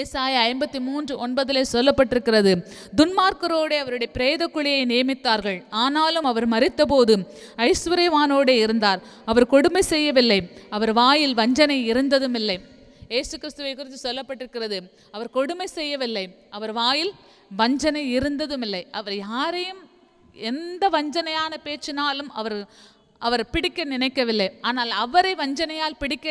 ஏசாய ஐம்பத்தி மூன்று ஒன்பதில் சொல்லப்பட்டிருக்கிறது துன்மார்க்கரோடு அவருடைய பிரேத குழியை நியமித்தார்கள் ஆனாலும் அவர் மறித்த போது ஐஸ்வர்யவானோடு இருந்தார் அவர் கொடுமை செய்யவில்லை அவர் வாயில் வஞ்சனை இருந்ததும் இல்லை ஏசு கிறிஸ்துவை குறித்து சொல்லப்பட்டிருக்கிறது அவர் கொடுமை செய்யவில்லை அவர் வாயில் வஞ்சனை இருந்ததும் இல்லை அவர் யாரையும் எந்த வஞ்சனையான பேச்சினாலும் அவர் அவர் பிடிக்க நினைக்கவில்லை ஆனால் அவரை வஞ்சனையால் பிடிக்க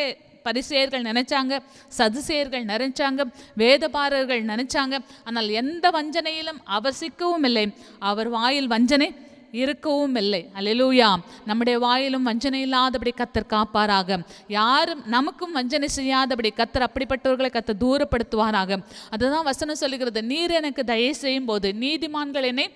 பரிசெயர்கள் நினைச்சாங்க சதுசேயர்கள் நினைச்சாங்க வேதபாரர்கள் நினைச்சாங்க ஆனால் எந்த வஞ்சனையிலும் அவர் சிக்கவும் இல்லை அவர் வாயில் வஞ்சனை இருக்கவும் இல்லை அலிலூயா நம்முடைய வாயிலும் வஞ்சனை இல்லாதபடி கத்தர் காப்பாராக யாரும் நமக்கும் வஞ்சனை செய்யாதபடி கத்தர் அப்படிப்பட்டவர்களை கத்த தூரப்படுத்துவாராக அதுதான் வசனம் சொல்லுகிறது நீர் எனக்கு தயவு செய்யும் போது நீதிமான்கள் என்னை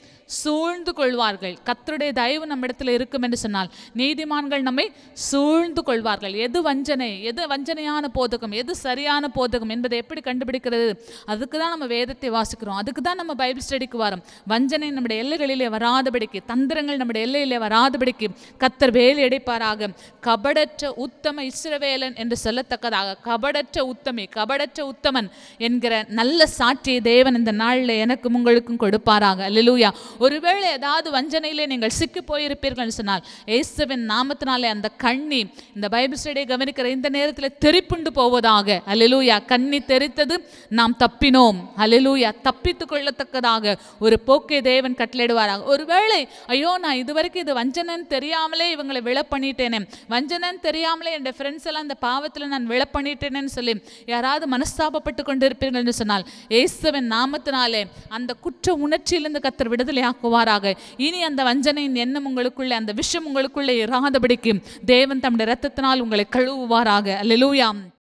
சூழ்ந்து கொள்வார்கள் கத்தருடைய தயவு நம்மிடத்தில் இருக்கும் என்று சொன்னால் நீதிமான்கள் நம்மை சூழ்ந்து கொள்வார்கள் எது வஞ்சனை எது வஞ்சனையான போதகம் எது சரியான போதகம் என்பதை எப்படி கண்டுபிடிக்கிறது அதுக்கு தான் நம்ம வேதத்தை வாசிக்கிறோம் அதுக்கு தான் நம்ம பைபிள் ஸ்டடிக்கு வரோம் வஞ்சனை நம்முடைய எல்லைகளிலே வராதபடிக்கு தந்த தந்திரங்கள் நம்முடைய எல்லையில் வராதபடிக்கு கத்தர் வேலை அடைப்பாராக கபடற்ற உத்தம இஸ்ரவேலன் என்று சொல்லத்தக்கதாக கபடற்ற உத்தமி கபடற்ற உத்தமன் என்கிற நல்ல சாட்சியை தேவன் இந்த நாளில் எனக்கும் உங்களுக்கும் கொடுப்பாராக அல்லூயா ஒருவேளை ஏதாவது வஞ்சனையிலே நீங்கள் சிக்கி போயிருப்பீர்கள் சொன்னால் இயேசுவின் நாமத்தினாலே அந்த கண்ணி இந்த பைபிள் ஸ்டடியை கவனிக்கிற இந்த நேரத்தில் தெரிப்புண்டு போவதாக அலிலூயா கண்ணி தெரித்தது நாம் தப்பினோம் அலிலூயா தப்பித்துக் கொள்ளத்தக்கதாக ஒரு போக்கை தேவன் கட்டளையிடுவாராக ஒருவேளை ஐயோ நான் இது வரைக்கும் இது வஞ்சனன்னு தெரியாமலே இவங்களை விழ பண்ணிட்டேனே வஞ்சனன்னு தெரியாமலே என் ஃப்ரெண்ட்ஸ் எல்லாம் அந்த பாவத்தில் நான் விழ பண்ணிட்டேனேன்னு சொல்லி யாராவது மனஸ்தாபப்பட்டு கொண்டு இருப்பீர்கள் என்று சொன்னால் இயேசுவின் நாமத்தினாலே அந்த குற்ற உணர்ச்சியிலிருந்து கத்தர் விடுதலை ஆக்குவாராக இனி அந்த வஞ்சனையின் எண்ணம் உங்களுக்குள்ளே அந்த விஷயம் உங்களுக்குள்ளே இராதபடிக்கும் தேவன் தம்முடைய ரத்தத்தினால் உங்களை கழுவுவாராக அல்லூயாம்